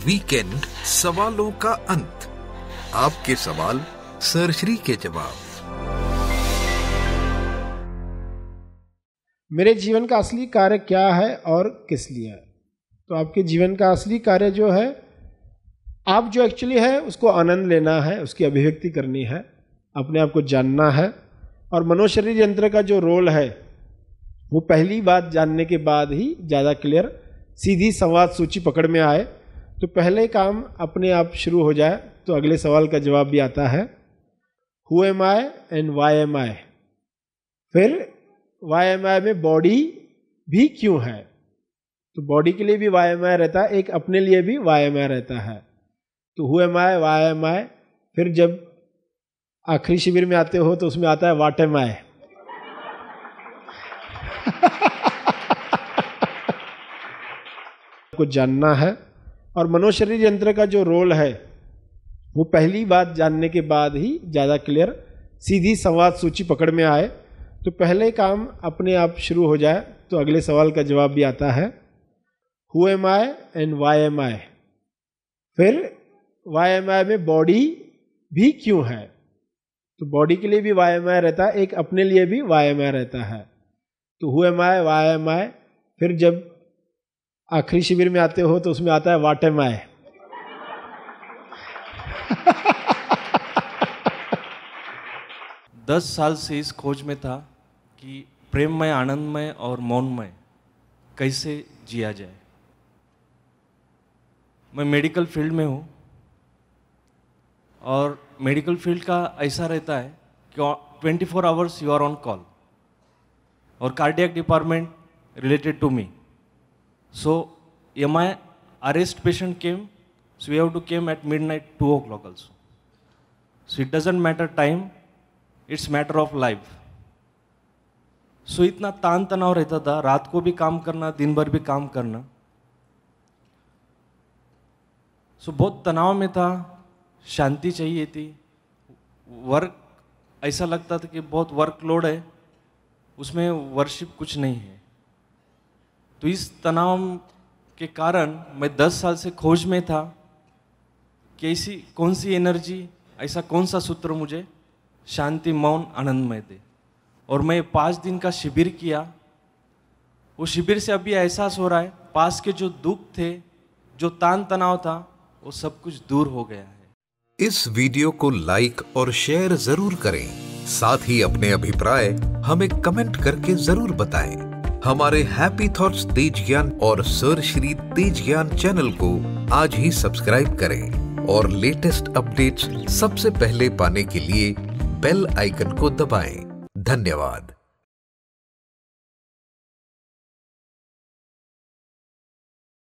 Weekend सवालों का अंत आपके सवाल सरश्री के जवाब मेरे जीवन का असली कार्य क्या है और किस लिए है तो आपके जीवन का असली कार्य जो है आप जो एक्चुअली है उसको आनंद लेना है उसकी अभिव्यक्ति करनी है अपने आप को जानना है और मनोशरीर यंत्र का जो रोल है वो पहली बात जानने के बाद ही ज़्यादा क्लियर सीधी संवाद सूची पकड़ में आए तो पहले काम अपने आप शुरू हो जाए तो अगले सवाल का जवाब भी आता है who am I and why am I फिर वाई एम आई में बॉडी भी क्यों है तो बॉडी के लिए भी वाई एम आई रहता है एक अपने लिए भी वाई एम आई रहता है तो who am I why am I फिर जब आखिरी शिविर में आते हो तो उसमें आता है वाट एम आई कुछ जानना है और मनोशरीर यंत्र का जो रोल है वो पहली बात जानने के बाद ही ज़्यादा क्लियर सीधी संवाद सूची पकड़ में आए तो पहले काम अपने आप शुरू हो जाए तो अगले सवाल का जवाब भी आता है who am I and why am I फिर वाई एम आई में बॉडी भी क्यों है तो बॉडी के लिए भी वाई एम आई रहता है एक अपने लिए भी वाई एम आई रहता है तो who am I why am I फिर जब आखिरी शिविर में आते हो तो उसमें आता है वाट एम आई दस साल से इस खोज में था कि प्रेममय आनंदमय और मौनमय कैसे जिया जाए मैं मेडिकल फील्ड में हूँ और मेडिकल फील्ड का ऐसा रहता है कि twenty four hours you are on call और cardiac department related to me So MI arrest patient came, so we have to came at midnight, 2 o'clock also. So it doesn't matter time, it's matter of life so इतना तान तनाव रहता था रात को भी काम करना दिन भर भी काम करना सो so, बहुत तनाव में था शांति चाहिए थी वर्क ऐसा लगता था कि बहुत वर्कलोड है उसमें वर्शिप कुछ नहीं है तो इस तनाव के कारण मैं 10 साल से खोज में था कैसी कौन सी एनर्जी ऐसा कौन सा सूत्र मुझे शांति मौन आनंदमय दे और मैं पाँच दिन का शिविर किया वो शिविर से अभी एहसास हो रहा है पास के जो दुख थे जो तान तनाव था वो सब कुछ दूर हो गया है इस वीडियो को लाइक और शेयर जरूर करें साथ ही अपने अभिप्राय हमें कमेंट करके जरूर बताएं। हमारे हैप्पी थॉट्स तेज ज्ञान और सर श्री तेज ज्ञान चैनल को आज ही सब्सक्राइब करें और लेटेस्ट अपडेट्स सबसे पहले पाने के लिए बेल आइकन को दबाएं। धन्यवाद